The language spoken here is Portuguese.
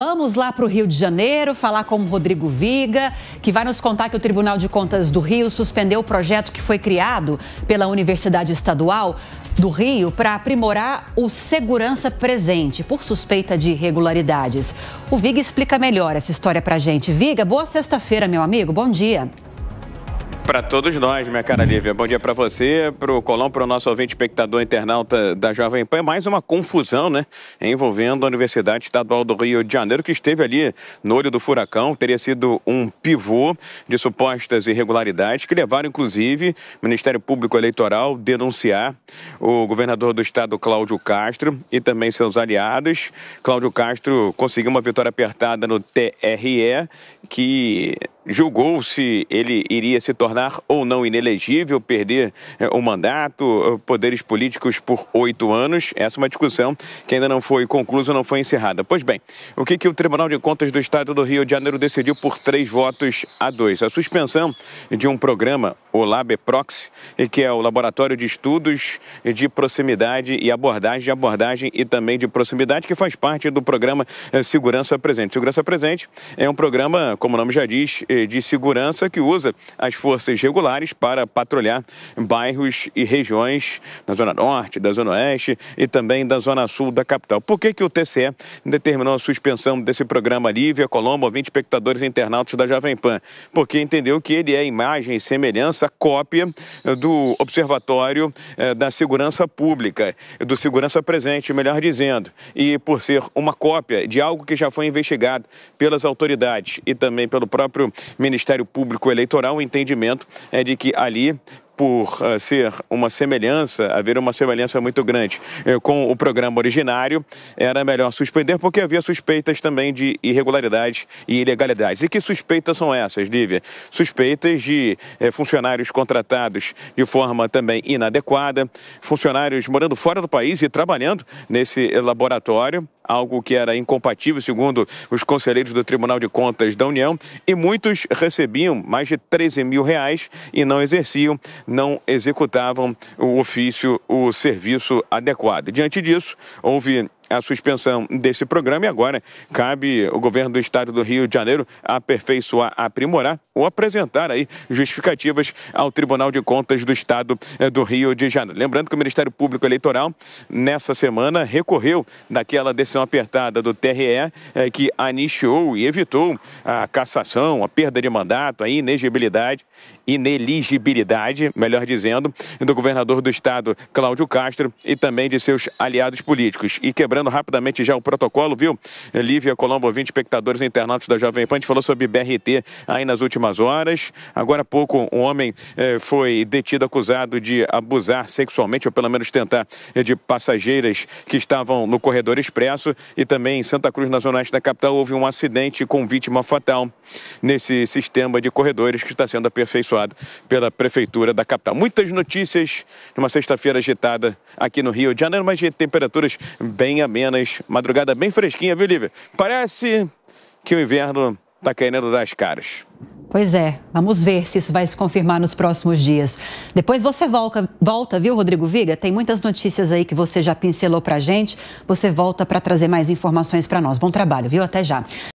Vamos lá para o Rio de Janeiro falar com o Rodrigo Viga, que vai nos contar que o Tribunal de Contas do Rio suspendeu o projeto que foi criado pela Universidade Estadual do Rio para aprimorar o segurança presente por suspeita de irregularidades. O Viga explica melhor essa história para a gente. Viga, boa sexta-feira, meu amigo. Bom dia. Para todos nós, minha cara Lívia. Bom dia para você, para o Colão, para o nosso ouvinte, espectador, internauta da Jovem Pan. Mais uma confusão, né? Envolvendo a Universidade Estadual do Rio de Janeiro, que esteve ali no olho do furacão. Teria sido um pivô de supostas irregularidades que levaram, inclusive, o Ministério Público Eleitoral denunciar o governador do estado, Cláudio Castro, e também seus aliados. Cláudio Castro conseguiu uma vitória apertada no TRE, que julgou se ele iria se tornar ou não inelegível, perder o é, mandato, eh, poderes políticos por oito anos. Essa é uma discussão que ainda não foi conclusa, não foi encerrada. Pois bem, o que, que o Tribunal de Contas do Estado do Rio de Janeiro decidiu por três votos a dois? A suspensão de um programa o LabEprox, que é o Laboratório de Estudos de Proximidade e Abordagem, de abordagem e também de proximidade, que faz parte do programa eh, Segurança Presente. Segurança Presente é um programa, como o nome já diz, eh, de segurança que usa as forças regulares para patrulhar bairros e regiões da Zona Norte, da Zona Oeste e também da Zona Sul da capital. Por que, que o TCE determinou a suspensão desse programa Lívia Colombo, 20 espectadores internautas da Jovem Pan? Porque entendeu que ele é imagem e semelhança cópia eh, do Observatório eh, da Segurança Pública, eh, do Segurança Presente, melhor dizendo, e por ser uma cópia de algo que já foi investigado pelas autoridades e também pelo próprio Ministério Público Eleitoral, o entendimento é de que ali por uh, ser uma semelhança, haver uma semelhança muito grande eh, com o programa originário, era melhor suspender, porque havia suspeitas também de irregularidades e ilegalidades. E que suspeitas são essas, Lívia? Suspeitas de eh, funcionários contratados de forma também inadequada, funcionários morando fora do país e trabalhando nesse laboratório algo que era incompatível, segundo os conselheiros do Tribunal de Contas da União, e muitos recebiam mais de 13 mil reais e não exerciam, não executavam o ofício, o serviço adequado. Diante disso, houve a suspensão desse programa e agora cabe o governo do estado do Rio de Janeiro aperfeiçoar, aprimorar ou apresentar aí justificativas ao Tribunal de Contas do estado eh, do Rio de Janeiro. Lembrando que o Ministério Público Eleitoral nessa semana recorreu daquela decisão apertada do TRE eh, que anistiou e evitou a cassação, a perda de mandato, a inegibilidade ineligibilidade, melhor dizendo, do governador do estado Cláudio Castro e também de seus aliados políticos e quebrando Lembrando rapidamente já o protocolo, viu? Lívia Colombo, 20 espectadores internautas da Jovem Pan, a gente falou sobre BRT aí nas últimas horas. Agora há pouco um homem eh, foi detido acusado de abusar sexualmente, ou pelo menos tentar, eh, de passageiras que estavam no corredor expresso e também em Santa Cruz, na zona oeste da capital, houve um acidente com vítima fatal nesse sistema de corredores que está sendo aperfeiçoado pela Prefeitura da capital. Muitas notícias numa sexta-feira agitada aqui no Rio de Janeiro, mas de temperaturas bem abaixo amenas. Madrugada bem fresquinha, viu, Lívia? Parece que o inverno está querendo dar as caras. Pois é, vamos ver se isso vai se confirmar nos próximos dias. Depois você volta, volta viu, Rodrigo Viga? Tem muitas notícias aí que você já pincelou para gente. Você volta para trazer mais informações para nós. Bom trabalho, viu? Até já.